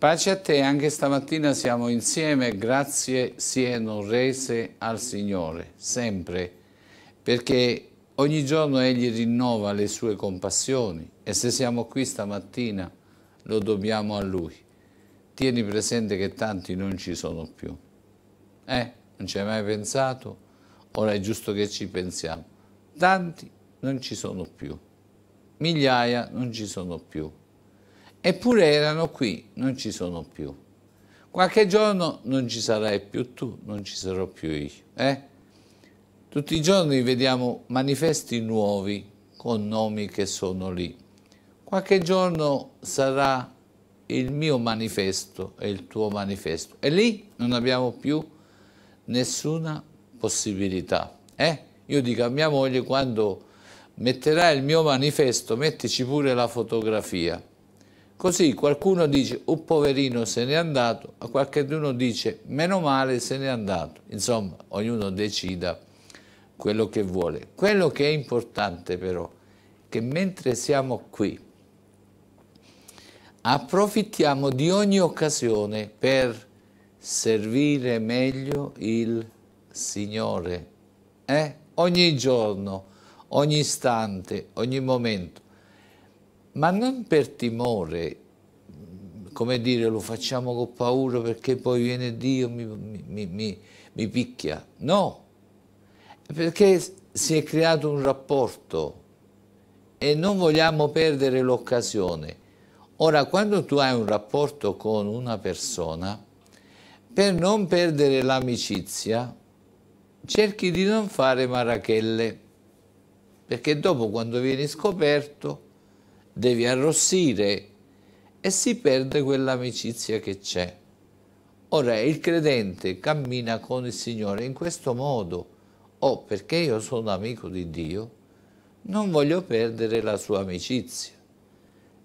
Pace a te, anche stamattina siamo insieme, grazie siano rese al Signore, sempre, perché ogni giorno Egli rinnova le sue compassioni e se siamo qui stamattina lo dobbiamo a Lui. Tieni presente che tanti non ci sono più. Eh, non ci hai mai pensato? Ora è giusto che ci pensiamo. Tanti non ci sono più, migliaia non ci sono più Eppure erano qui, non ci sono più. Qualche giorno non ci sarai più tu, non ci sarò più io. Eh? Tutti i giorni vediamo manifesti nuovi con nomi che sono lì. Qualche giorno sarà il mio manifesto e il tuo manifesto. E lì non abbiamo più nessuna possibilità. Eh? Io dico a mia moglie quando metterà il mio manifesto, mettici pure la fotografia Così qualcuno dice, un oh, poverino se n'è andato, a qualcuno dice, meno male se n'è andato. Insomma, ognuno decida quello che vuole. Quello che è importante però, che mentre siamo qui, approfittiamo di ogni occasione per servire meglio il Signore. Eh? Ogni giorno, ogni istante, ogni momento ma non per timore, mm, come dire lo facciamo con paura perché poi viene Dio e mi, mi, mi, mi picchia, no, perché si è creato un rapporto e non vogliamo perdere l'occasione. Ora, quando tu hai un rapporto con una persona, per non perdere l'amicizia, cerchi di non fare marachelle, perché dopo quando vieni scoperto devi arrossire e si perde quell'amicizia che c'è. Ora il credente cammina con il Signore in questo modo, o oh, perché io sono amico di Dio, non voglio perdere la sua amicizia.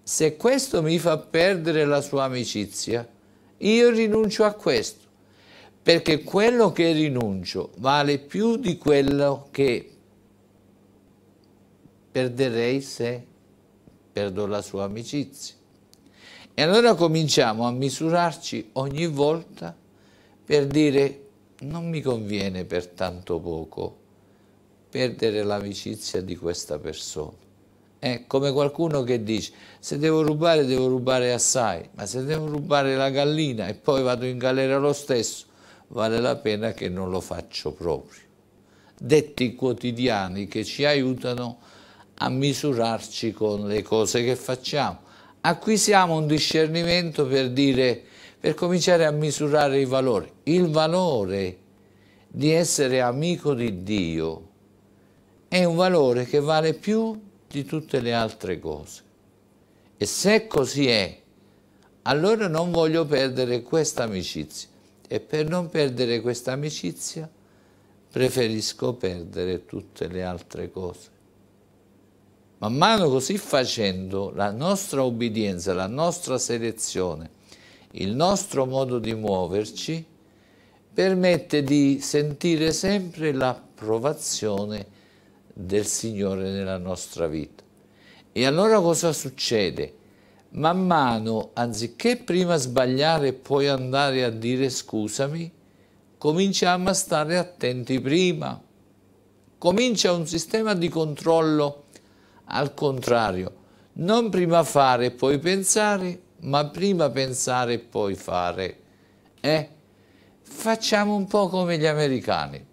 Se questo mi fa perdere la sua amicizia, io rinuncio a questo, perché quello che rinuncio vale più di quello che perderei se perdo la sua amicizia. E allora cominciamo a misurarci ogni volta per dire non mi conviene per tanto poco perdere l'amicizia di questa persona. È come qualcuno che dice, se devo rubare, devo rubare assai, ma se devo rubare la gallina e poi vado in galera lo stesso, vale la pena che non lo faccio proprio. Detti quotidiani che ci aiutano a a misurarci con le cose che facciamo. Acquisiamo un discernimento per dire, per cominciare a misurare i valori. Il valore di essere amico di Dio è un valore che vale più di tutte le altre cose. E se così è, allora non voglio perdere questa amicizia. E per non perdere questa amicizia preferisco perdere tutte le altre cose. Man mano così facendo, la nostra obbedienza, la nostra selezione, il nostro modo di muoverci, permette di sentire sempre l'approvazione del Signore nella nostra vita. E allora cosa succede? Man mano, anziché prima sbagliare e poi andare a dire scusami, cominciamo a stare attenti prima. Comincia un sistema di controllo al contrario, non prima fare e poi pensare, ma prima pensare e poi fare. Eh? Facciamo un po' come gli americani.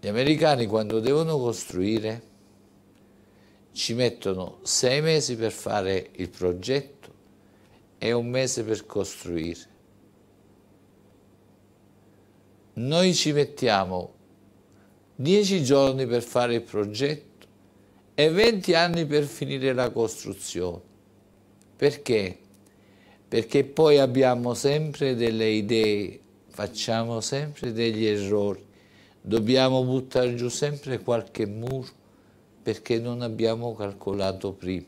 Gli americani quando devono costruire ci mettono sei mesi per fare il progetto e un mese per costruire. Noi ci mettiamo dieci giorni per fare il progetto e 20 anni per finire la costruzione. Perché? Perché poi abbiamo sempre delle idee, facciamo sempre degli errori, dobbiamo buttare giù sempre qualche muro perché non abbiamo calcolato prima.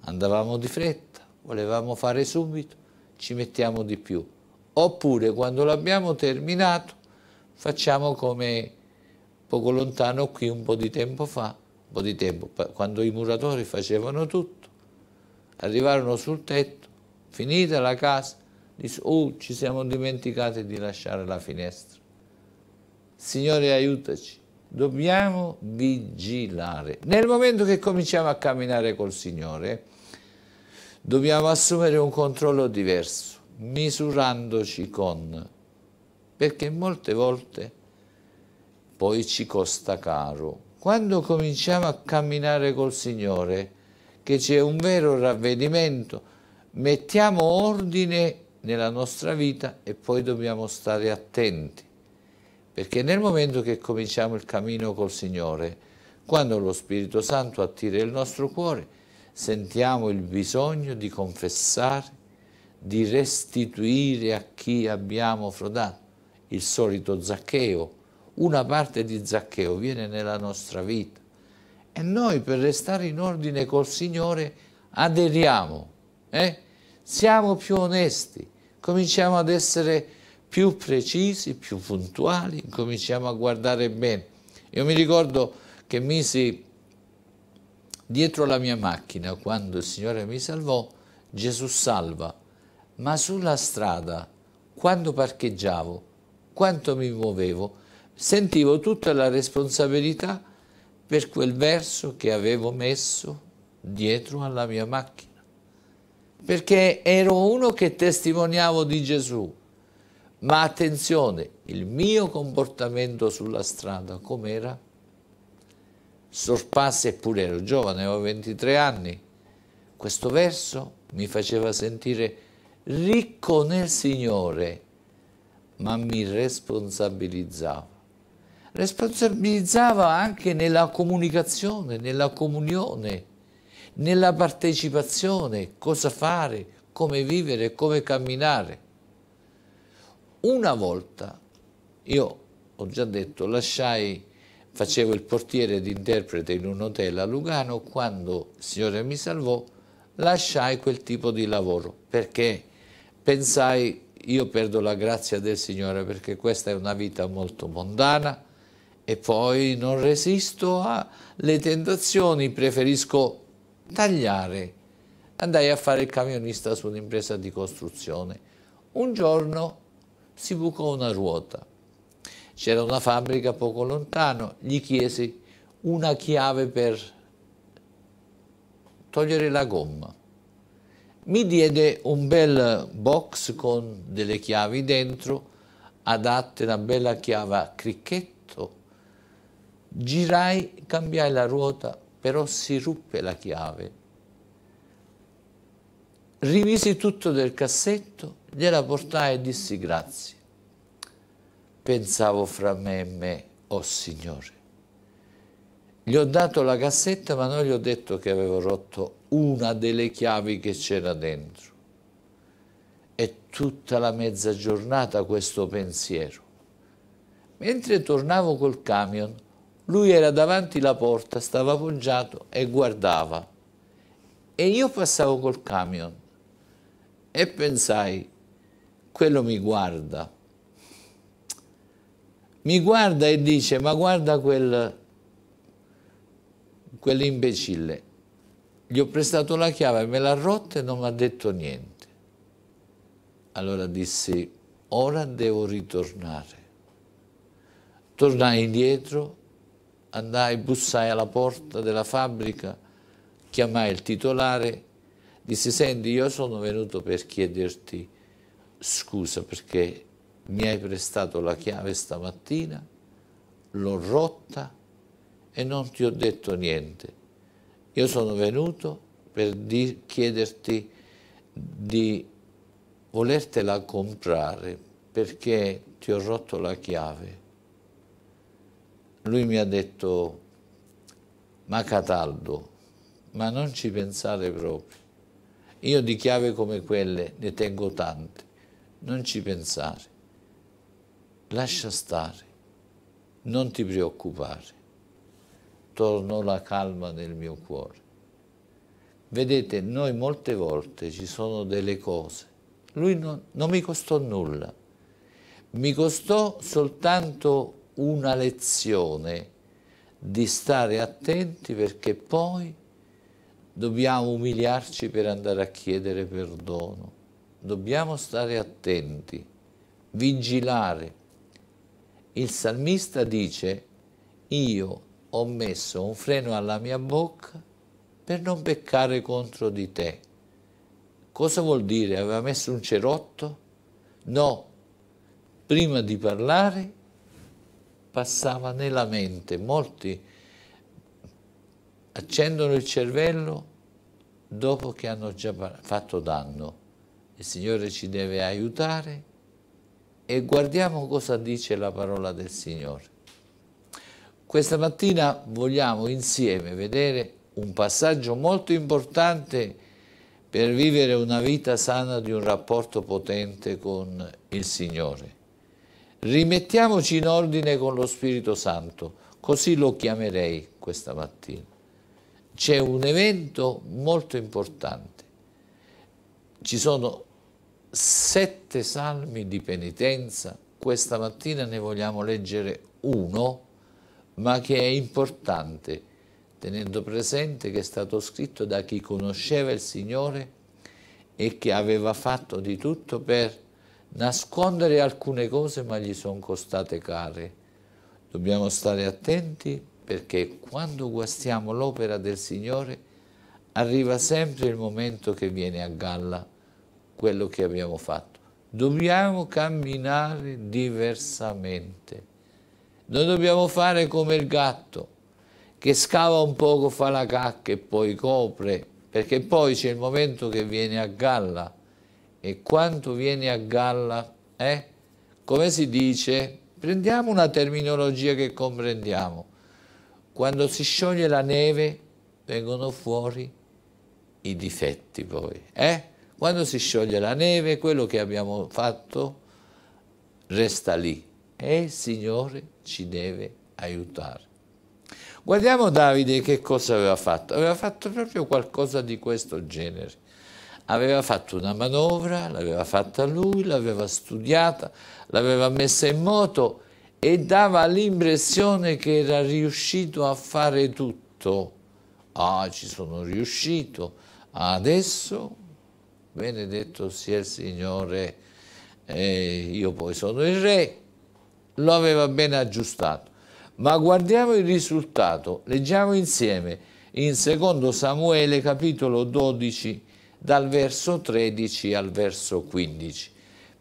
Andavamo di fretta, volevamo fare subito, ci mettiamo di più. Oppure quando l'abbiamo terminato facciamo come poco lontano qui un po' di tempo fa, un po' di tempo, quando i muratori facevano tutto, arrivarono sul tetto, finita la casa, disse, oh ci siamo dimenticati di lasciare la finestra. Signore aiutaci, dobbiamo vigilare. Nel momento che cominciamo a camminare col Signore, dobbiamo assumere un controllo diverso, misurandoci con, perché molte volte poi ci costa caro quando cominciamo a camminare col Signore, che c'è un vero ravvedimento, mettiamo ordine nella nostra vita e poi dobbiamo stare attenti, perché nel momento che cominciamo il cammino col Signore, quando lo Spirito Santo attira il nostro cuore, sentiamo il bisogno di confessare, di restituire a chi abbiamo frodato, il solito Zaccheo, una parte di Zaccheo viene nella nostra vita e noi per restare in ordine col Signore aderiamo, eh? siamo più onesti, cominciamo ad essere più precisi, più puntuali, cominciamo a guardare bene. Io mi ricordo che misi dietro la mia macchina, quando il Signore mi salvò, Gesù salva, ma sulla strada, quando parcheggiavo, quanto mi muovevo, sentivo tutta la responsabilità per quel verso che avevo messo dietro alla mia macchina, perché ero uno che testimoniavo di Gesù, ma attenzione, il mio comportamento sulla strada com'era? Sorpasse, eppure ero giovane, avevo 23 anni, questo verso mi faceva sentire ricco nel Signore, ma mi responsabilizzava responsabilizzava anche nella comunicazione, nella comunione, nella partecipazione, cosa fare, come vivere, come camminare. Una volta, io ho già detto, lasciai, facevo il portiere di interprete in un hotel a Lugano, quando il Signore mi salvò, lasciai quel tipo di lavoro, perché pensai, io perdo la grazia del Signore, perché questa è una vita molto mondana, e poi non resisto alle tentazioni, preferisco tagliare. Andai a fare il camionista su un'impresa di costruzione. Un giorno si bucò una ruota. C'era una fabbrica poco lontano, gli chiesi una chiave per togliere la gomma. Mi diede un bel box con delle chiavi dentro, adatte una bella chiave a cricchetto Girai, cambiai la ruota, però si ruppe la chiave. Rivisi tutto del cassetto, gliela portai e dissi grazie. Pensavo fra me e me, oh Signore. Gli ho dato la cassetta ma non gli ho detto che avevo rotto una delle chiavi che c'era dentro. E tutta la mezza giornata questo pensiero. Mentre tornavo col camion, lui era davanti la porta, stava appoggiato e guardava. E io passavo col camion e pensai, quello mi guarda. Mi guarda e dice, ma guarda quel, quell'imbecille. Gli ho prestato la chiave, me l'ha rotta e non mi ha detto niente. Allora dissi, ora devo ritornare. Tornai indietro andai, bussai alla porta della fabbrica, chiamai il titolare, disse senti io sono venuto per chiederti scusa perché mi hai prestato la chiave stamattina, l'ho rotta e non ti ho detto niente. Io sono venuto per chiederti di volertela comprare perché ti ho rotto la chiave lui mi ha detto, ma Cataldo, ma non ci pensare proprio. Io di chiave come quelle ne tengo tante, non ci pensare. Lascia stare, non ti preoccupare. Tornò la calma nel mio cuore. Vedete, noi molte volte ci sono delle cose. Lui non, non mi costò nulla, mi costò soltanto una lezione di stare attenti perché poi dobbiamo umiliarci per andare a chiedere perdono. Dobbiamo stare attenti, vigilare. Il salmista dice, io ho messo un freno alla mia bocca per non peccare contro di te. Cosa vuol dire? Aveva messo un cerotto? No, prima di parlare passava nella mente. Molti accendono il cervello dopo che hanno già fatto danno. Il Signore ci deve aiutare e guardiamo cosa dice la parola del Signore. Questa mattina vogliamo insieme vedere un passaggio molto importante per vivere una vita sana di un rapporto potente con il Signore. Rimettiamoci in ordine con lo Spirito Santo, così lo chiamerei questa mattina. C'è un evento molto importante. Ci sono sette salmi di penitenza, questa mattina ne vogliamo leggere uno, ma che è importante, tenendo presente che è stato scritto da chi conosceva il Signore e che aveva fatto di tutto per nascondere alcune cose ma gli sono costate care. Dobbiamo stare attenti perché quando guastiamo l'opera del Signore arriva sempre il momento che viene a galla quello che abbiamo fatto. Dobbiamo camminare diversamente. Non dobbiamo fare come il gatto che scava un poco, fa la cacca e poi copre, perché poi c'è il momento che viene a galla e quanto viene a galla, eh? come si dice, prendiamo una terminologia che comprendiamo, quando si scioglie la neve vengono fuori i difetti poi, eh? quando si scioglie la neve quello che abbiamo fatto resta lì e il Signore ci deve aiutare. Guardiamo Davide che cosa aveva fatto, aveva fatto proprio qualcosa di questo genere aveva fatto una manovra, l'aveva fatta lui, l'aveva studiata, l'aveva messa in moto e dava l'impressione che era riuscito a fare tutto. Ah, ci sono riuscito, adesso benedetto sia il Signore, eh, io poi sono il re, lo aveva ben aggiustato. Ma guardiamo il risultato, leggiamo insieme in 2 Samuele capitolo 12, dal verso 13 al verso 15.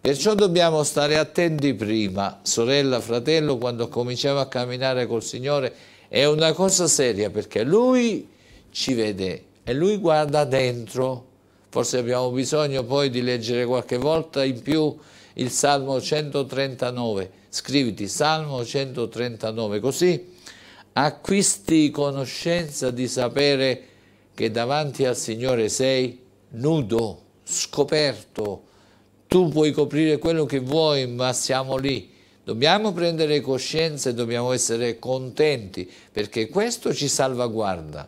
Perciò dobbiamo stare attenti prima, sorella, fratello, quando cominciamo a camminare col Signore, è una cosa seria perché Lui ci vede e Lui guarda dentro. Forse abbiamo bisogno poi di leggere qualche volta in più il Salmo 139. Scriviti Salmo 139, così acquisti conoscenza di sapere che davanti al Signore sei nudo, scoperto, tu puoi coprire quello che vuoi, ma siamo lì. Dobbiamo prendere coscienza e dobbiamo essere contenti, perché questo ci salvaguarda.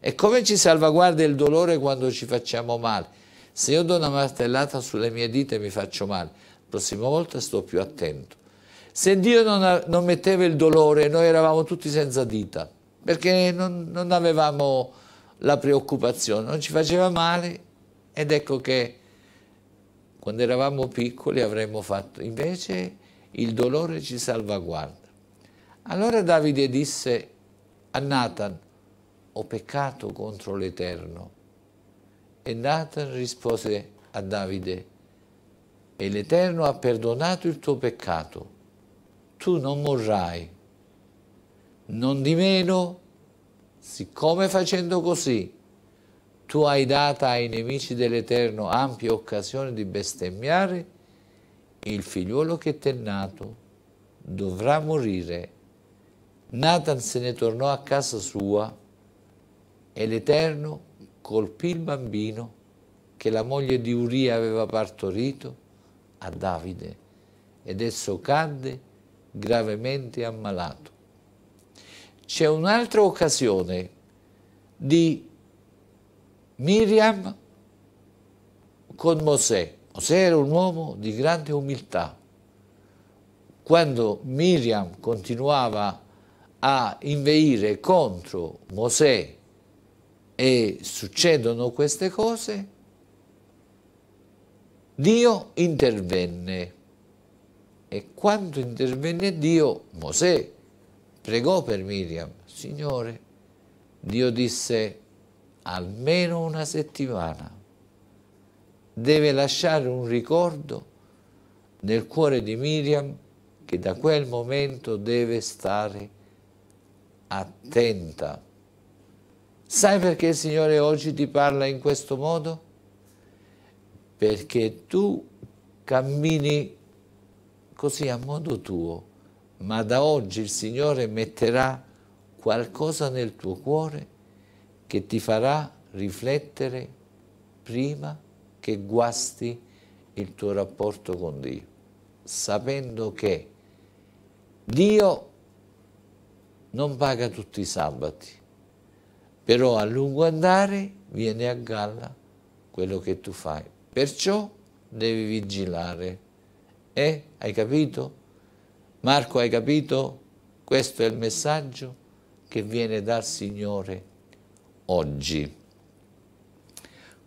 E come ci salvaguarda il dolore quando ci facciamo male? Se io do una martellata sulle mie dita e mi faccio male, la prossima volta sto più attento. Se Dio non, non metteva il dolore, noi eravamo tutti senza dita, perché non, non avevamo la preoccupazione, non ci faceva male ed ecco che quando eravamo piccoli avremmo fatto, invece il dolore ci salvaguarda. Allora Davide disse a Nathan, ho peccato contro l'Eterno. E Nathan rispose a Davide, e l'Eterno ha perdonato il tuo peccato, tu non morrai. Non di meno siccome facendo così tu hai data ai nemici dell'Eterno ampia occasione di bestemmiare, il figliuolo che ti è nato dovrà morire. Nathan se ne tornò a casa sua e l'Eterno colpì il bambino che la moglie di Uria aveva partorito a Davide ed esso cadde gravemente ammalato c'è un'altra occasione di Miriam con Mosè. Mosè era un uomo di grande umiltà. Quando Miriam continuava a inveire contro Mosè e succedono queste cose, Dio intervenne. E quando intervenne Dio, Mosè pregò per Miriam, Signore, Dio disse, almeno una settimana deve lasciare un ricordo nel cuore di Miriam che da quel momento deve stare attenta. Sai perché il Signore oggi ti parla in questo modo? Perché tu cammini così a modo tuo, ma da oggi il Signore metterà qualcosa nel tuo cuore che ti farà riflettere prima che guasti il tuo rapporto con Dio, sapendo che Dio non paga tutti i sabati, però a lungo andare viene a galla quello che tu fai. Perciò devi vigilare. Eh? Hai capito? Marco, hai capito? Questo è il messaggio che viene dal Signore oggi.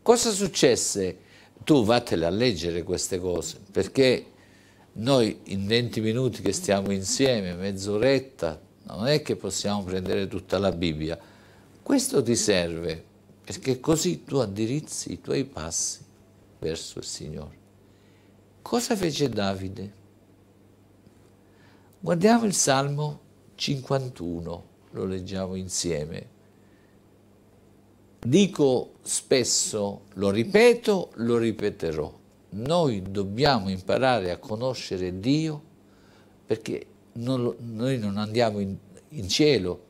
Cosa successe? Tu vattene a leggere queste cose, perché noi in 20 minuti che stiamo insieme, mezz'oretta, non è che possiamo prendere tutta la Bibbia. Questo ti serve, perché così tu addirizzi i tuoi passi verso il Signore. Cosa fece Davide? Guardiamo il Salmo 51, lo leggiamo insieme. Dico spesso, lo ripeto, lo ripeterò. Noi dobbiamo imparare a conoscere Dio perché non, noi non andiamo in, in cielo,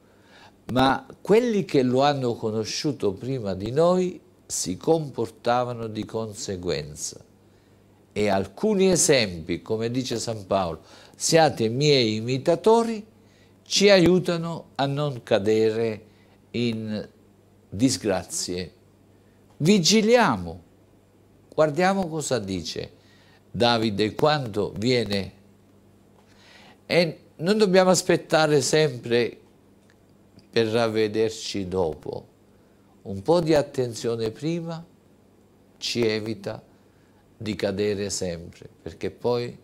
ma quelli che lo hanno conosciuto prima di noi si comportavano di conseguenza. E alcuni esempi, come dice San Paolo, siate miei imitatori, ci aiutano a non cadere in disgrazie. Vigiliamo, guardiamo cosa dice Davide quando viene e non dobbiamo aspettare sempre per ravvederci dopo. Un po' di attenzione prima ci evita di cadere sempre, perché poi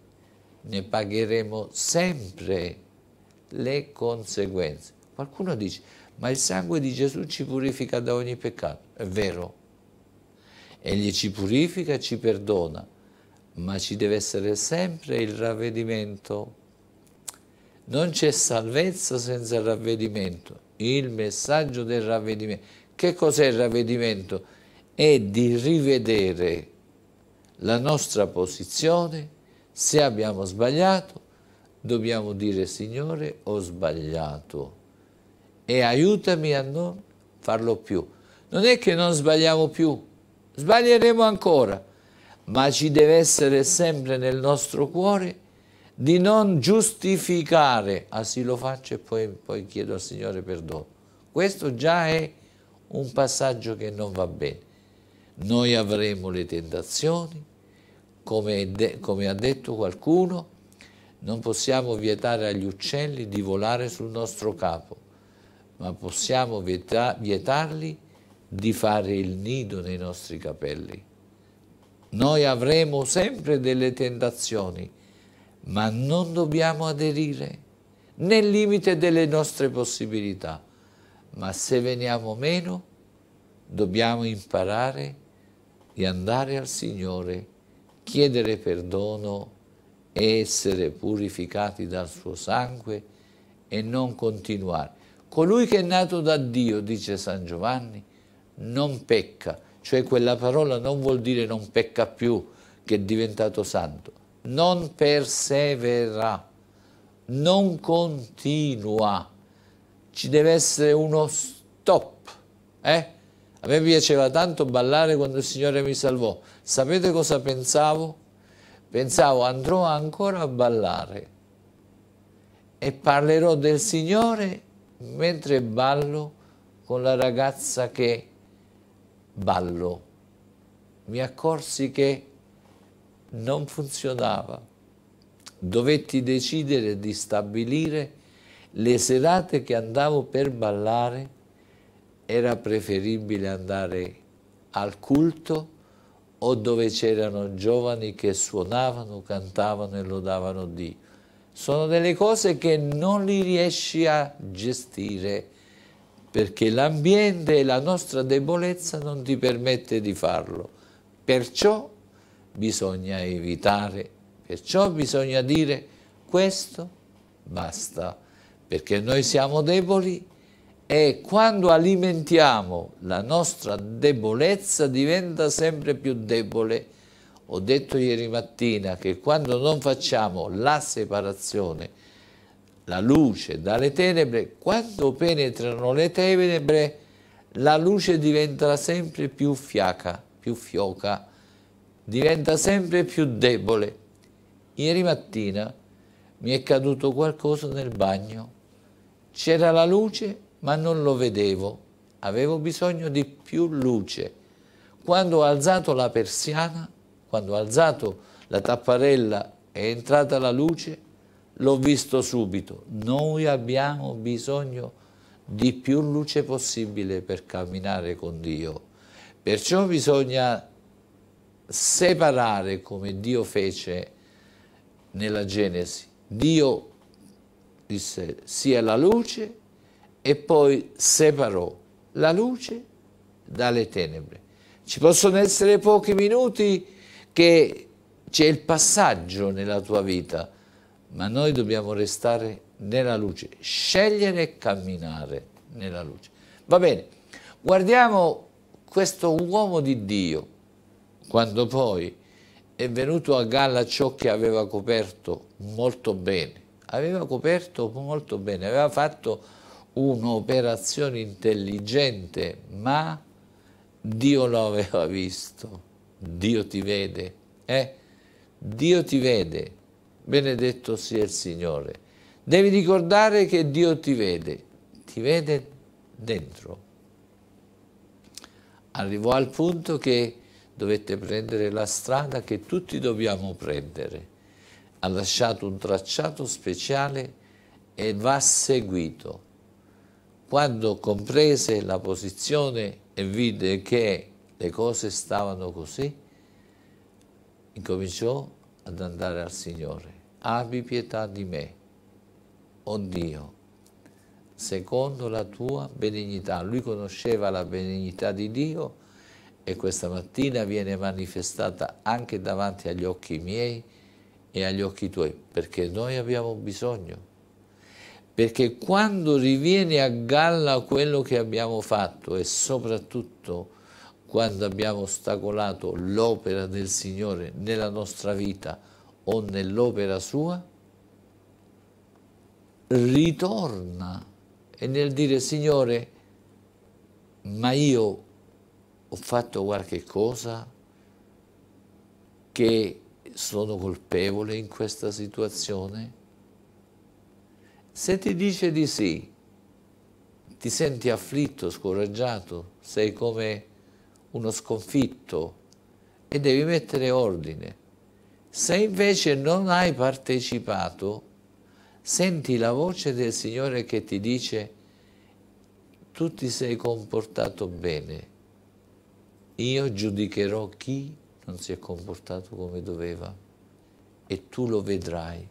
ne pagheremo sempre le conseguenze. Qualcuno dice, ma il sangue di Gesù ci purifica da ogni peccato. È vero, egli ci purifica e ci perdona, ma ci deve essere sempre il ravvedimento. Non c'è salvezza senza il ravvedimento. Il messaggio del ravvedimento. Che cos'è il ravvedimento? È di rivedere la nostra posizione se abbiamo sbagliato, dobbiamo dire Signore, ho sbagliato e aiutami a non farlo più. Non è che non sbagliamo più, sbaglieremo ancora, ma ci deve essere sempre nel nostro cuore di non giustificare, ah sì lo faccio e poi, poi chiedo al Signore perdono. Questo già è un passaggio che non va bene. Noi avremo le tentazioni, come, de, come ha detto qualcuno, non possiamo vietare agli uccelli di volare sul nostro capo, ma possiamo vieta, vietarli di fare il nido nei nostri capelli. Noi avremo sempre delle tentazioni, ma non dobbiamo aderire nel limite delle nostre possibilità. Ma se veniamo meno, dobbiamo imparare di andare al Signore chiedere perdono e essere purificati dal suo sangue e non continuare. Colui che è nato da Dio, dice San Giovanni, non pecca, cioè quella parola non vuol dire non pecca più, che è diventato santo, non persevera, non continua, ci deve essere uno stop. Eh? A me piaceva tanto ballare quando il Signore mi salvò, Sapete cosa pensavo? Pensavo andrò ancora a ballare e parlerò del Signore mentre ballo con la ragazza che ballo. Mi accorsi che non funzionava. Dovetti decidere di stabilire le serate che andavo per ballare. Era preferibile andare al culto o dove c'erano giovani che suonavano, cantavano e lodavano Dio. Sono delle cose che non li riesci a gestire perché l'ambiente e la nostra debolezza non ti permette di farlo. Perciò bisogna evitare, perciò bisogna dire questo basta, perché noi siamo deboli e quando alimentiamo la nostra debolezza diventa sempre più debole. Ho detto ieri mattina che quando non facciamo la separazione, la luce dalle tenebre, quando penetrano le tenebre, la luce diventa sempre più fiaca, più fioca, diventa sempre più debole. Ieri mattina mi è caduto qualcosa nel bagno. C'era la luce ma non lo vedevo, avevo bisogno di più luce. Quando ho alzato la persiana, quando ho alzato la tapparella è entrata la luce, l'ho visto subito. Noi abbiamo bisogno di più luce possibile per camminare con Dio. Perciò bisogna separare come Dio fece nella Genesi. Dio disse sia la luce e poi separò la luce dalle tenebre. Ci possono essere pochi minuti che c'è il passaggio nella tua vita, ma noi dobbiamo restare nella luce, scegliere e camminare nella luce. Va bene, guardiamo questo uomo di Dio, quando poi è venuto a galla ciò che aveva coperto molto bene, aveva coperto molto bene, aveva fatto un'operazione intelligente, ma Dio lo aveva visto, Dio ti vede, eh? Dio ti vede, benedetto sia il Signore. Devi ricordare che Dio ti vede, ti vede dentro. Arrivò al punto che dovette prendere la strada che tutti dobbiamo prendere. Ha lasciato un tracciato speciale e va seguito quando comprese la posizione e vide che le cose stavano così, incominciò ad andare al Signore. Abbi pietà di me, o oh Dio, secondo la tua benignità. Lui conosceva la benignità di Dio e questa mattina viene manifestata anche davanti agli occhi miei e agli occhi tuoi, perché noi abbiamo bisogno perché quando riviene a galla quello che abbiamo fatto e soprattutto quando abbiamo ostacolato l'opera del Signore nella nostra vita o nell'opera sua, ritorna e nel dire Signore, ma io ho fatto qualche cosa che sono colpevole in questa situazione? Se ti dice di sì, ti senti afflitto, scoraggiato, sei come uno sconfitto e devi mettere ordine. Se invece non hai partecipato, senti la voce del Signore che ti dice tu ti sei comportato bene, io giudicherò chi non si è comportato come doveva e tu lo vedrai.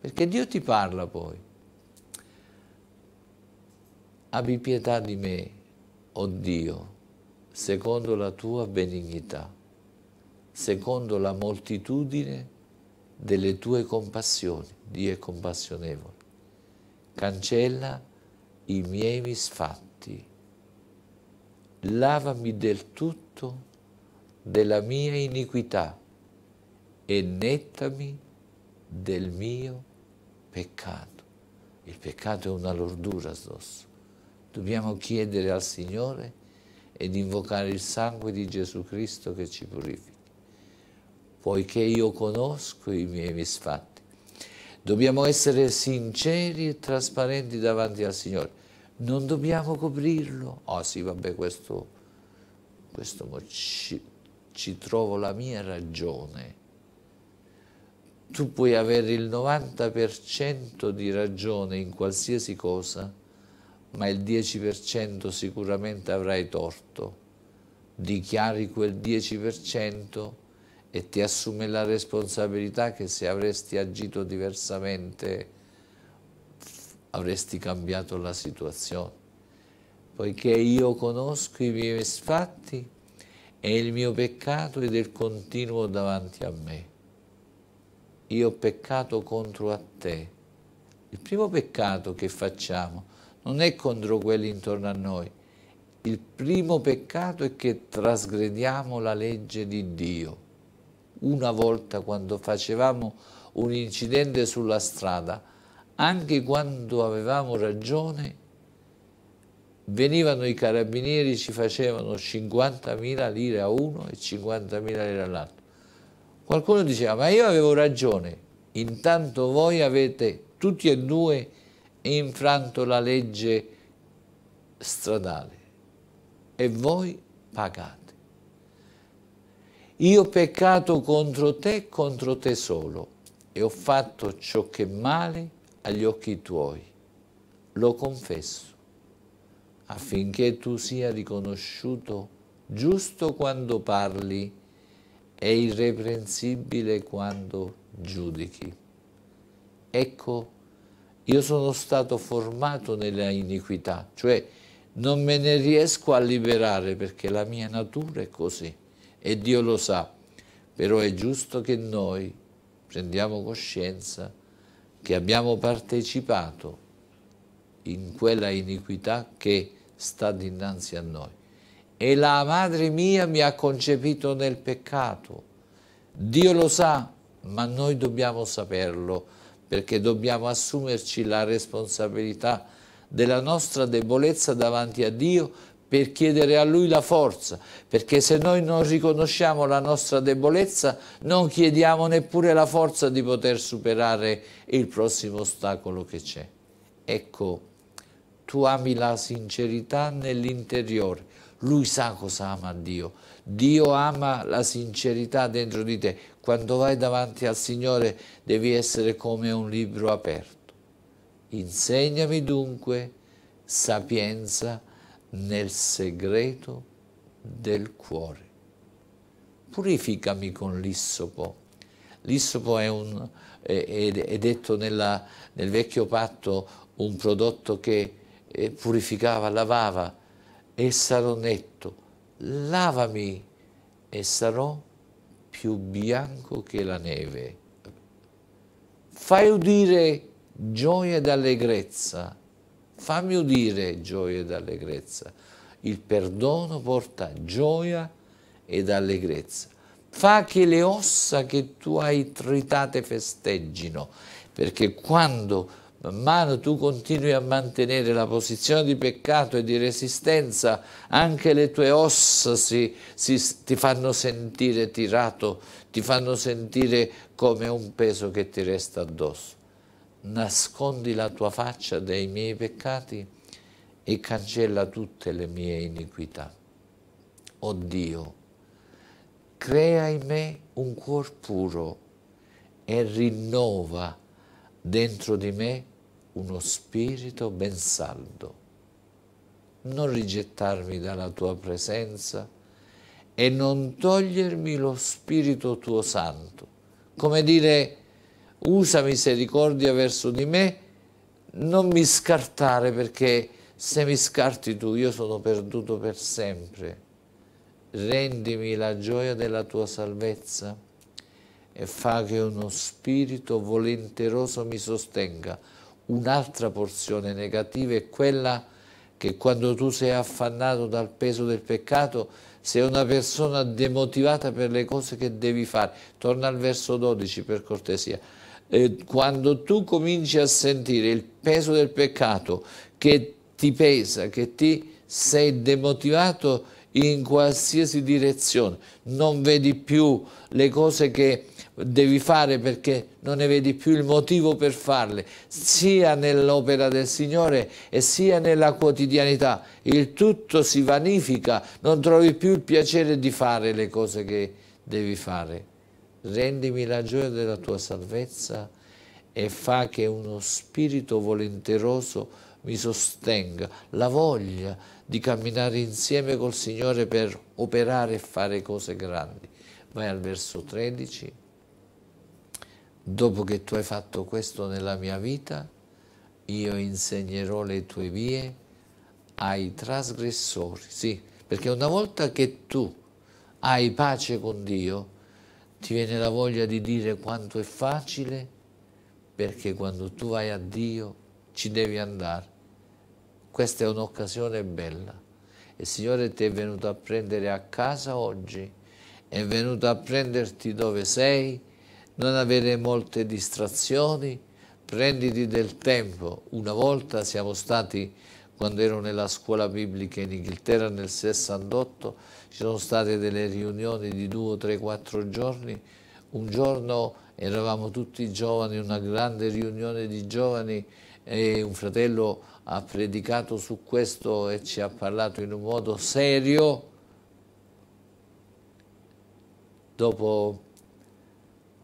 Perché Dio ti parla poi abbi pietà di me, o oh Dio, secondo la tua benignità, secondo la moltitudine delle tue compassioni. Dio è compassionevole. Cancella i miei misfatti. Lavami del tutto della mia iniquità e nettami del mio peccato. Il peccato è una lordura addosso Dobbiamo chiedere al Signore ed invocare il sangue di Gesù Cristo che ci purifica, poiché io conosco i miei misfatti. Dobbiamo essere sinceri e trasparenti davanti al Signore. Non dobbiamo coprirlo. Ah oh, sì, vabbè, questo, questo ci, ci trovo la mia ragione tu puoi avere il 90% di ragione in qualsiasi cosa ma il 10% sicuramente avrai torto. Dichiari quel 10% e ti assumi la responsabilità che se avresti agito diversamente avresti cambiato la situazione. Poiché io conosco i miei misfatti e il mio peccato ed il continuo davanti a me. Io ho peccato contro a te. Il primo peccato che facciamo non è contro quelli intorno a noi. Il primo peccato è che trasgrediamo la legge di Dio. Una volta quando facevamo un incidente sulla strada, anche quando avevamo ragione, venivano i carabinieri, ci facevano 50.000 lire a uno e 50.000 lire all'altro. Qualcuno diceva, ma io avevo ragione, intanto voi avete tutti e due infranto la legge stradale e voi pagate. Io ho peccato contro te, e contro te solo, e ho fatto ciò che è male agli occhi tuoi. Lo confesso, affinché tu sia riconosciuto giusto quando parli e irreprensibile quando giudichi. Ecco io sono stato formato nella iniquità, cioè non me ne riesco a liberare perché la mia natura è così e Dio lo sa, però è giusto che noi prendiamo coscienza che abbiamo partecipato in quella iniquità che sta dinanzi a noi. E la madre mia mi ha concepito nel peccato. Dio lo sa, ma noi dobbiamo saperlo perché dobbiamo assumerci la responsabilità della nostra debolezza davanti a Dio per chiedere a Lui la forza, perché se noi non riconosciamo la nostra debolezza non chiediamo neppure la forza di poter superare il prossimo ostacolo che c'è. Ecco, tu ami la sincerità nell'interiore, Lui sa cosa ama Dio Dio ama la sincerità dentro di te. Quando vai davanti al Signore devi essere come un libro aperto. Insegnami dunque sapienza nel segreto del cuore. Purificami con l'issopo. L'issopo è, è, è, detto nella, nel vecchio patto un prodotto che eh, purificava, lavava, è il salonetto, lavami e sarò più bianco che la neve. Fai udire gioia ed allegrezza, fammi udire gioia ed allegrezza. Il perdono porta gioia ed allegrezza. Fa che le ossa che tu hai tritate festeggino, perché quando man mano tu continui a mantenere la posizione di peccato e di resistenza, anche le tue ossa si, si, ti fanno sentire tirato, ti fanno sentire come un peso che ti resta addosso. Nascondi la tua faccia dei miei peccati e cancella tutte le mie iniquità. Oh Dio, crea in me un cuor puro e rinnova dentro di me uno spirito ben saldo. Non rigettarmi dalla tua presenza e non togliermi lo spirito tuo santo. Come dire, usa misericordia verso di me, non mi scartare perché se mi scarti tu io sono perduto per sempre. Rendimi la gioia della tua salvezza e fa che uno spirito volenteroso mi sostenga Un'altra porzione negativa è quella che quando tu sei affannato dal peso del peccato sei una persona demotivata per le cose che devi fare. Torna al verso 12 per cortesia. Eh, quando tu cominci a sentire il peso del peccato che ti pesa, che ti sei demotivato in qualsiasi direzione, non vedi più le cose che devi fare perché non ne vedi più il motivo per farle, sia nell'opera del Signore e sia nella quotidianità. Il tutto si vanifica, non trovi più il piacere di fare le cose che devi fare. Rendimi la gioia della tua salvezza e fa che uno spirito volenteroso mi sostenga, la voglia di camminare insieme col Signore per operare e fare cose grandi. Vai al verso 13 dopo che tu hai fatto questo nella mia vita, io insegnerò le tue vie ai trasgressori. Sì, perché una volta che tu hai pace con Dio, ti viene la voglia di dire quanto è facile, perché quando tu vai a Dio ci devi andare. Questa è un'occasione bella. Il Signore ti è venuto a prendere a casa oggi, è venuto a prenderti dove sei, non avere molte distrazioni, prenditi del tempo. Una volta siamo stati, quando ero nella scuola biblica in Inghilterra nel 68, ci sono state delle riunioni di due, tre, quattro giorni. Un giorno eravamo tutti giovani, una grande riunione di giovani e un fratello ha predicato su questo e ci ha parlato in un modo serio. Dopo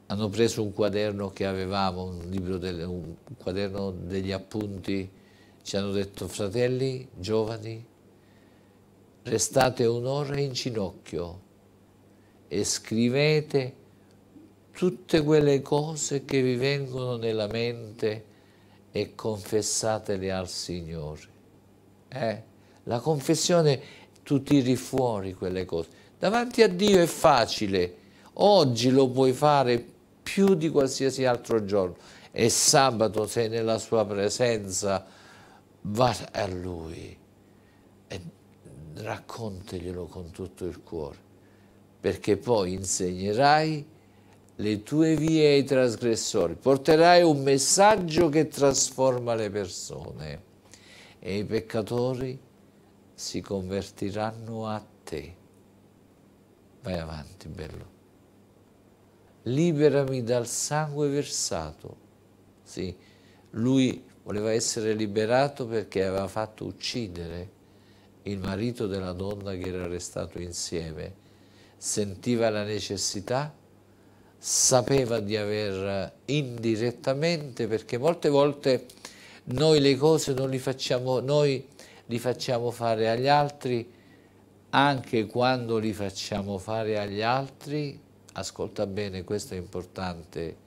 hanno preso un quaderno che avevamo, un, del, un quaderno degli appunti, ci hanno detto fratelli, giovani, restate un'ora in ginocchio e scrivete tutte quelle cose che vi vengono nella mente e confessatele al Signore. Eh? La confessione tu tiri fuori quelle cose. Davanti a Dio è facile, oggi lo puoi fare più di qualsiasi altro giorno e sabato sei nella sua presenza, va a lui e raccontaglielo con tutto il cuore, perché poi insegnerai le tue vie ai trasgressori, porterai un messaggio che trasforma le persone e i peccatori si convertiranno a te. Vai avanti, bello liberami dal sangue versato. Sì, lui voleva essere liberato perché aveva fatto uccidere il marito della donna che era restato insieme. Sentiva la necessità, sapeva di aver indirettamente, perché molte volte noi le cose non le facciamo, noi li facciamo fare agli altri, anche quando li facciamo fare agli altri ascolta bene, questo è importante,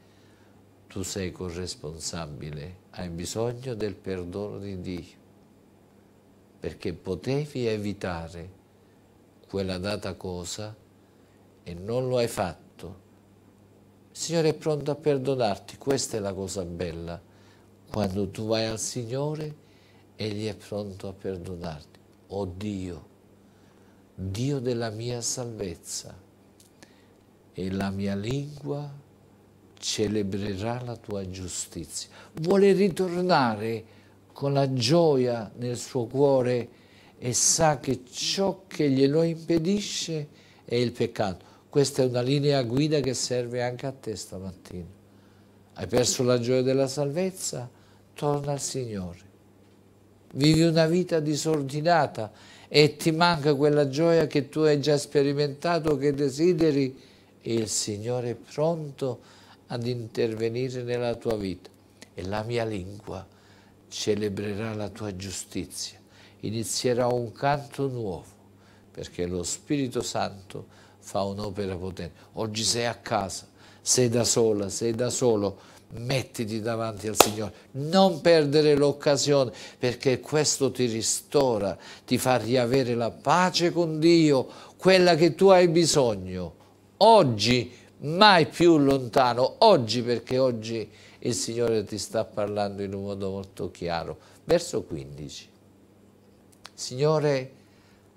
tu sei corresponsabile, hai bisogno del perdono di Dio, perché potevi evitare quella data cosa e non lo hai fatto. Il Signore è pronto a perdonarti, questa è la cosa bella. Quando tu vai al Signore, Egli è pronto a perdonarti. Oh Dio, Dio della mia salvezza e la mia lingua celebrerà la tua giustizia. Vuole ritornare con la gioia nel suo cuore e sa che ciò che glielo impedisce è il peccato. Questa è una linea guida che serve anche a te stamattina. Hai perso la gioia della salvezza? Torna al Signore. Vivi una vita disordinata e ti manca quella gioia che tu hai già sperimentato, che desideri e il Signore è pronto ad intervenire nella tua vita e la mia lingua celebrerà la tua giustizia. Inizierà un canto nuovo perché lo Spirito Santo fa un'opera potente. Oggi sei a casa, sei da sola, sei da solo, mettiti davanti al Signore, non perdere l'occasione perché questo ti ristora, ti fa riavere la pace con Dio, quella che tu hai bisogno oggi mai più lontano, oggi perché oggi il Signore ti sta parlando in un modo molto chiaro. Verso 15. Signore,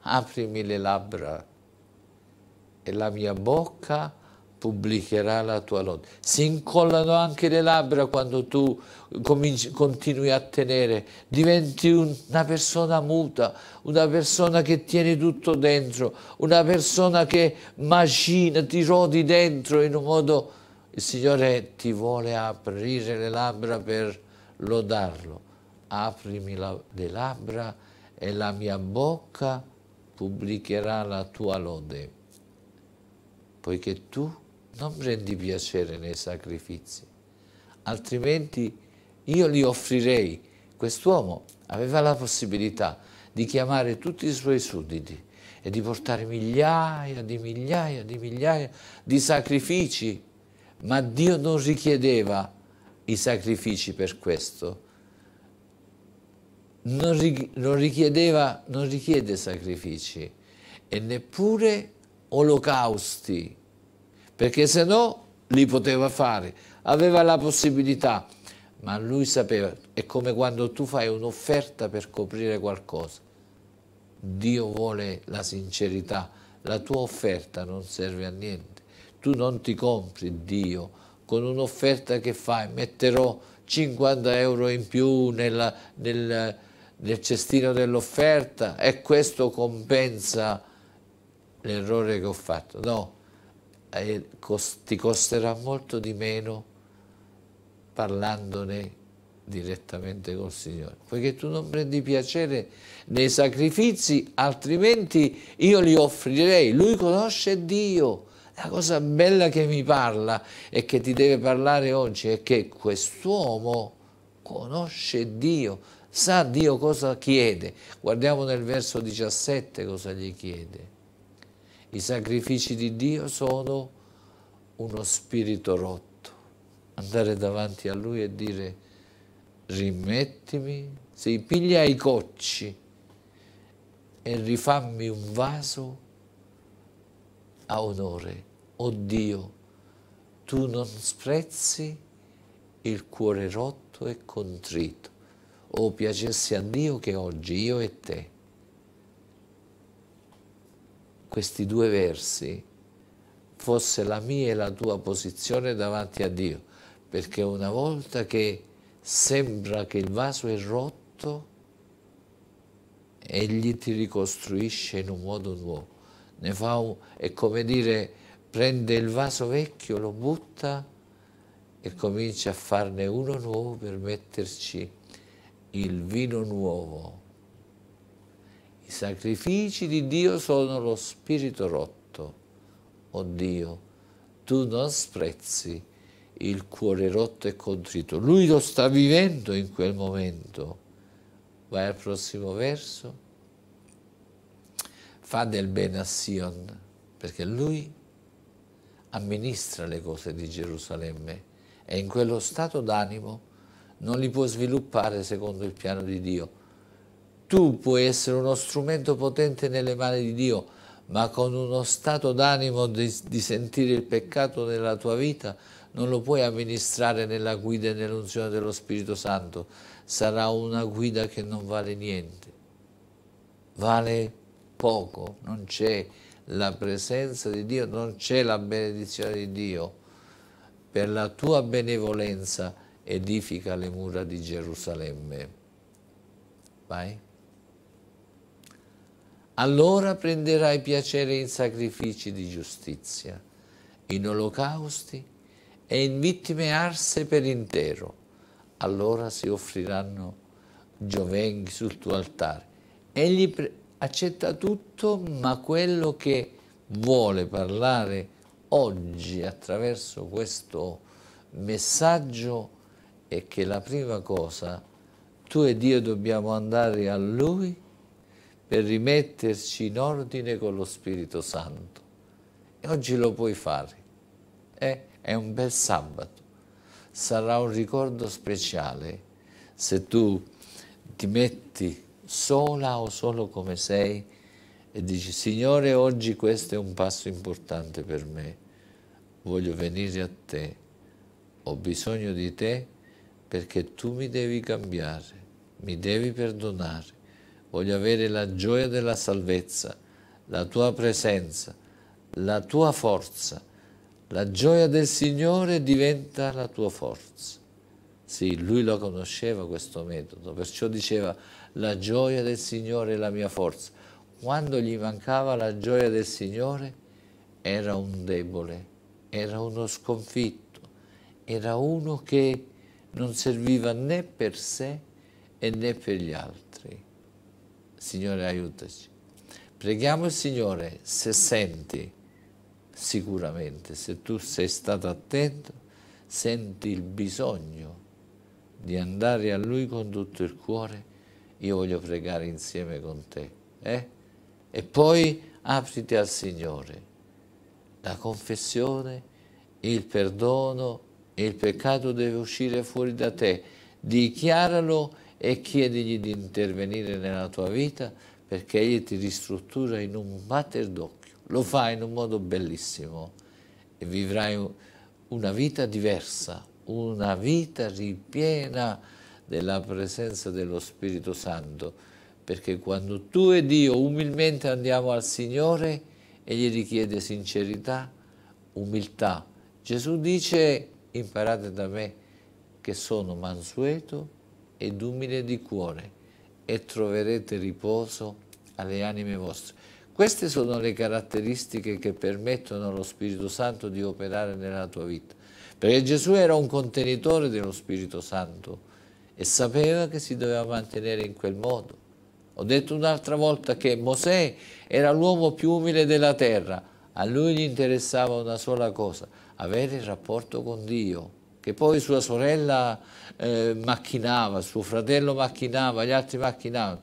aprimi le labbra e la mia bocca pubblicherà la tua lode. Si incollano anche le labbra quando tu cominci, continui a tenere, diventi un, una persona muta, una persona che tiene tutto dentro, una persona che macina, ti rodi dentro in un modo... Il Signore ti vuole aprire le labbra per lodarlo. Aprimi la, le labbra e la mia bocca pubblicherà la tua lode, poiché tu non prendi piacere nei sacrifici, altrimenti io li offrirei. Quest'uomo aveva la possibilità di chiamare tutti i suoi sudditi e di portare migliaia di migliaia di migliaia di sacrifici, ma Dio non richiedeva i sacrifici per questo. Non, richiedeva, non richiede sacrifici e neppure olocausti perché se no li poteva fare, aveva la possibilità, ma lui sapeva, è come quando tu fai un'offerta per coprire qualcosa, Dio vuole la sincerità, la tua offerta non serve a niente, tu non ti compri Dio con un'offerta che fai, metterò 50 euro in più nella, nel, nel cestino dell'offerta e questo compensa l'errore che ho fatto, no, e ti costerà molto di meno parlandone direttamente col Signore, poiché tu non prendi piacere nei sacrifici, altrimenti io li offrirei. Lui conosce Dio. La cosa bella che mi parla e che ti deve parlare oggi è che quest'uomo conosce Dio, sa Dio cosa chiede. Guardiamo nel verso 17 cosa gli chiede. I sacrifici di Dio sono uno spirito rotto. Andare davanti a Lui e dire rimettimi, se piglia i cocci e rifammi un vaso a onore. O oh Dio, tu non sprezzi il cuore rotto e contrito. O oh, piacessi a Dio che oggi io e te questi due versi fosse la mia e la tua posizione davanti a Dio, perché una volta che sembra che il vaso è rotto, egli ti ricostruisce in un modo nuovo. Ne fa un, è come dire, prende il vaso vecchio, lo butta e comincia a farne uno nuovo per metterci il vino nuovo sacrifici di Dio sono lo spirito rotto. O Dio, tu non sprezzi il cuore rotto e contrito. Lui lo sta vivendo in quel momento. Vai al prossimo verso. Fa del bene a Sion, perché lui amministra le cose di Gerusalemme e in quello stato d'animo non li può sviluppare secondo il piano di Dio tu puoi essere uno strumento potente nelle mani di Dio, ma con uno stato d'animo di, di, sentire il peccato nella tua vita non lo puoi amministrare nella guida e nell'unzione dello Spirito Santo. Sarà una guida che non vale niente. Vale poco, non c'è la presenza di Dio, non c'è la benedizione di Dio. Per la tua benevolenza edifica le mura di Gerusalemme. Vai allora prenderai piacere in sacrifici di giustizia, in olocausti e in vittime arse per intero. Allora si offriranno giovenghi sul tuo altare. Egli accetta tutto, ma quello che vuole parlare oggi attraverso questo messaggio è che la prima cosa, tu e Dio dobbiamo andare a Lui per rimetterci in ordine con lo Spirito Santo. E oggi lo puoi fare. Eh? È un bel sabato. Sarà un ricordo speciale se tu ti metti sola o solo come sei e dici Signore oggi questo è un passo importante per me, voglio venire a te, ho bisogno di te perché tu mi devi cambiare, mi devi perdonare, voglio avere la gioia della salvezza, la tua presenza, la tua forza. La gioia del Signore diventa la tua forza. Sì, lui lo conosceva questo metodo, perciò diceva la gioia del Signore è la mia forza. Quando gli mancava la gioia del Signore era un debole, era uno sconfitto, era uno che non serviva né per sé e né per gli altri. Signore aiutaci. Preghiamo il Signore se senti, sicuramente, se tu sei stato attento, senti il bisogno di andare a Lui con tutto il cuore, io voglio pregare insieme con te. Eh? E poi apriti al Signore. La confessione, il perdono, il peccato deve uscire fuori da te. Dichiaralo e chiedigli di intervenire nella tua vita perché egli ti ristruttura in un batter d'occhio. Lo fa in un modo bellissimo e vivrai una vita diversa, una vita ripiena della presenza dello Spirito Santo, perché quando tu ed io umilmente andiamo al Signore, egli richiede sincerità, umiltà. Gesù dice, imparate da me che sono mansueto ed umile di cuore e troverete riposo alle anime vostre. Queste sono le caratteristiche che permettono allo Spirito Santo di operare nella tua vita, perché Gesù era un contenitore dello Spirito Santo e sapeva che si doveva mantenere in quel modo. Ho detto un'altra volta che Mosè era l'uomo più umile della terra, a lui gli interessava una sola cosa, avere il rapporto con Dio che poi sua sorella eh, macchinava, suo fratello macchinava, gli altri macchinavano,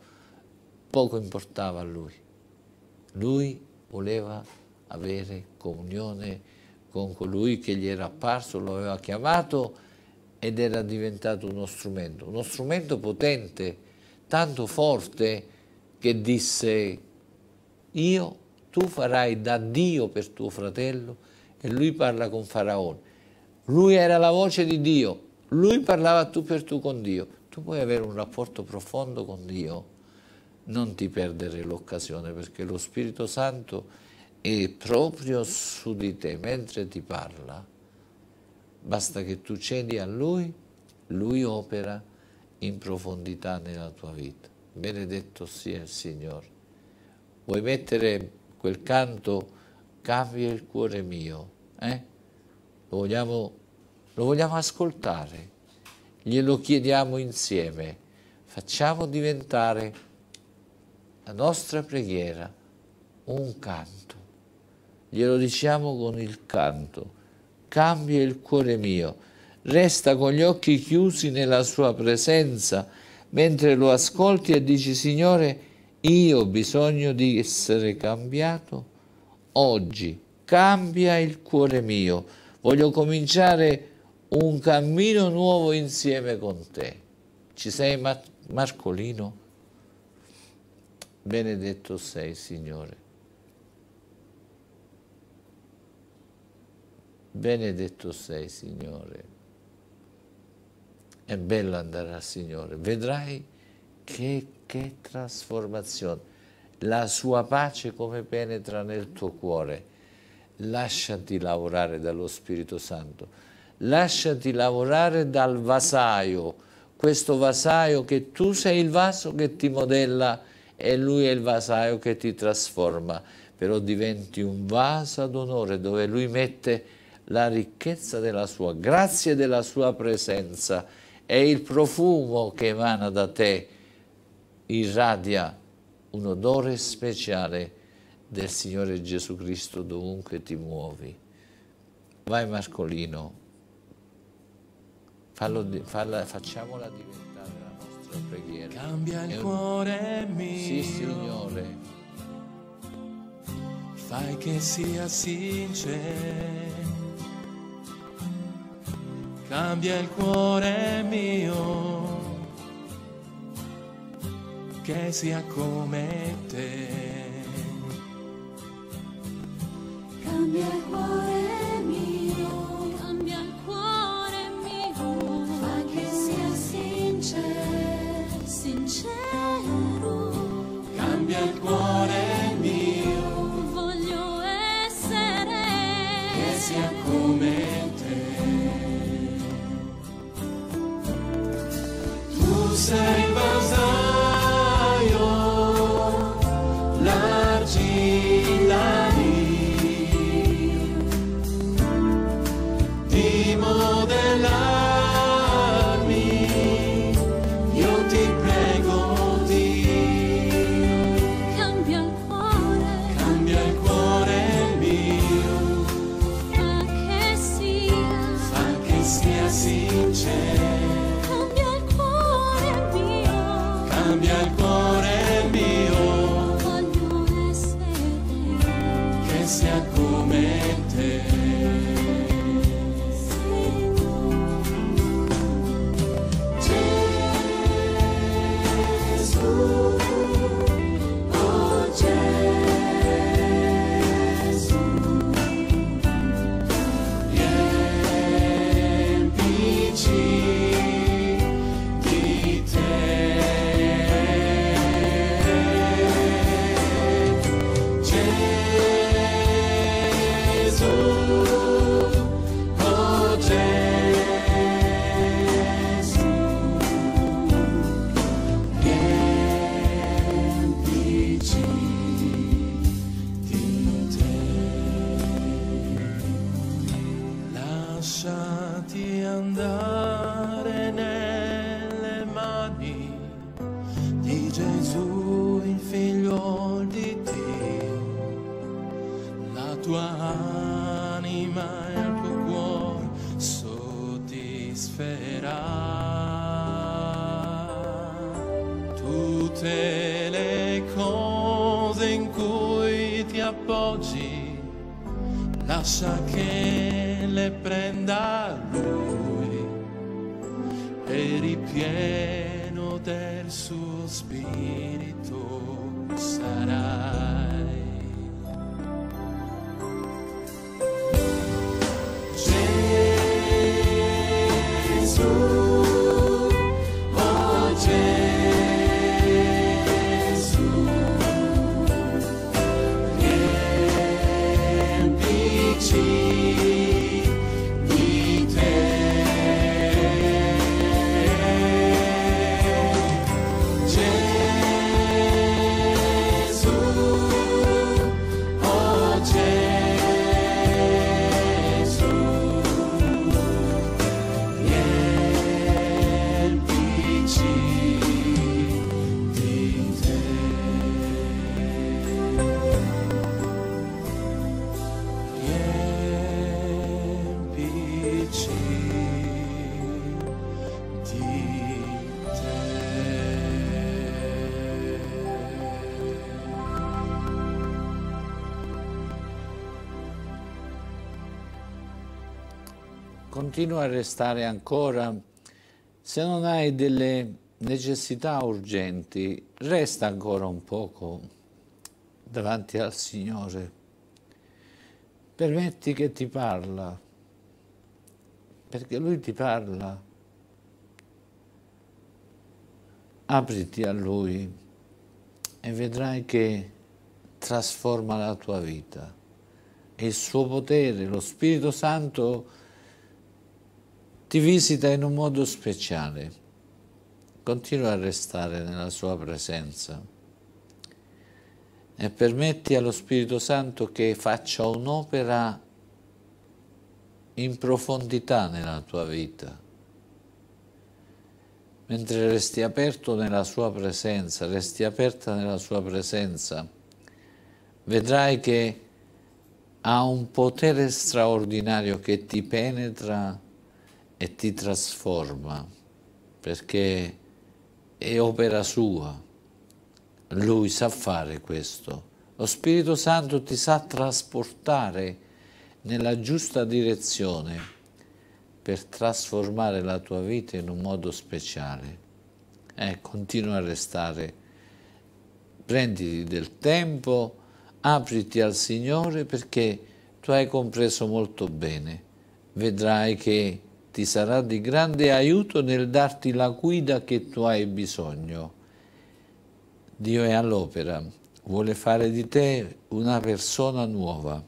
poco importava a lui. Lui voleva avere comunione con colui che gli era apparso, lo aveva chiamato ed era diventato uno strumento, uno strumento potente, tanto forte che disse io, tu farai da Dio per tuo fratello e lui parla con Faraone lui era la voce di Dio, lui parlava tu per tu con Dio. Tu puoi avere un rapporto profondo con Dio, non ti perdere l'occasione perché lo Spirito Santo è proprio su di te mentre ti parla. Basta che tu cedi a Lui, Lui opera in profondità nella tua vita. Benedetto sia il Signore. Vuoi mettere quel canto, cambia il cuore mio, eh? lo vogliamo, lo vogliamo ascoltare, glielo chiediamo insieme, facciamo diventare la nostra preghiera un canto, glielo diciamo con il canto, cambia il cuore mio, resta con gli occhi chiusi nella sua presenza, mentre lo ascolti e dici Signore, io ho bisogno di essere cambiato oggi, cambia il cuore mio, Voglio cominciare un cammino nuovo insieme con te. Ci sei Mar Marcolino? Benedetto sei, Signore. Benedetto sei, Signore. È bello andare al Signore. Vedrai che, che trasformazione. La sua pace come penetra nel tuo cuore lasciati lavorare dallo Spirito Santo, lasciati lavorare dal vasaio, questo vasaio che tu sei il vaso che ti modella e lui è il vasaio che ti trasforma, però diventi un vaso d'onore dove lui mette la ricchezza della sua grazia e della sua presenza e il profumo che emana da te irradia un odore speciale del Signore Gesù Cristo dovunque ti muovi. Vai Marcolino, fallo, falla, facciamola diventare la nostra preghiera. Cambia il un... cuore mio. Sì, Signore. Fai che sia sincero. Cambia il cuore mio. Che sia come te. mnie chore. tutte le cose in cui ti appoggi, lascia che le prenda lui e ripieno del suo spirito sarai. continua a restare ancora, se non hai delle necessità urgenti, resta ancora un poco davanti al Signore. Permetti che ti parla, perché Lui ti parla. Apriti a Lui e vedrai che trasforma la tua vita. E il suo potere, lo Spirito Santo ti visita in un modo speciale. Continua a restare nella sua presenza e permetti allo Spirito Santo che faccia un'opera in profondità nella tua vita. Mentre resti aperto nella sua presenza, resti aperta nella sua presenza, vedrai che ha un potere straordinario che ti penetra e ti trasforma perché è opera sua. Lui sa fare questo. Lo Spirito Santo ti sa trasportare nella giusta direzione per trasformare la tua vita in un modo speciale. Eh, continua a restare. Prenditi del tempo, apriti al Signore perché tu hai compreso molto bene. Vedrai che ti sarà di grande aiuto nel darti la guida che tu hai bisogno. Dio è all'opera, vuole fare di te una persona nuova,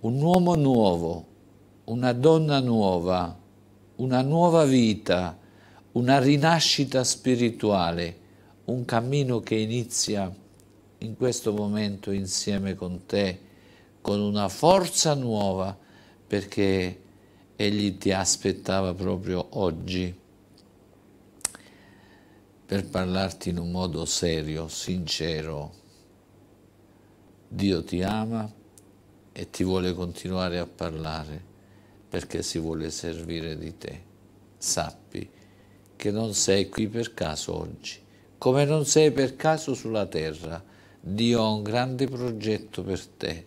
un uomo nuovo, una donna nuova, una nuova vita, una rinascita spirituale, un cammino che inizia in questo momento insieme con te, con una forza nuova, perché egli ti aspettava proprio oggi per parlarti in un modo serio, sincero. Dio ti ama e ti vuole continuare a parlare perché si vuole servire di te. Sappi che non sei qui per caso oggi, come non sei per caso sulla terra. Dio ha un grande progetto per te.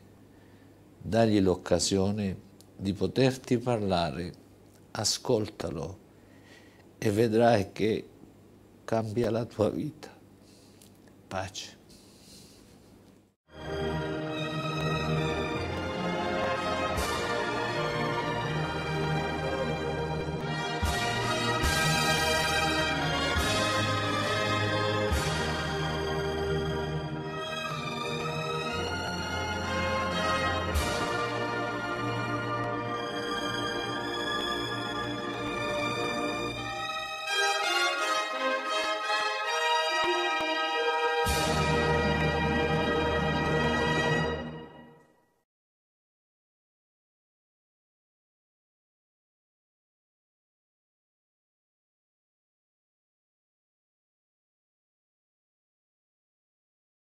Dagli l'occasione di poterti parlare, ascoltalo e vedrai che cambia la tua vita. Pace.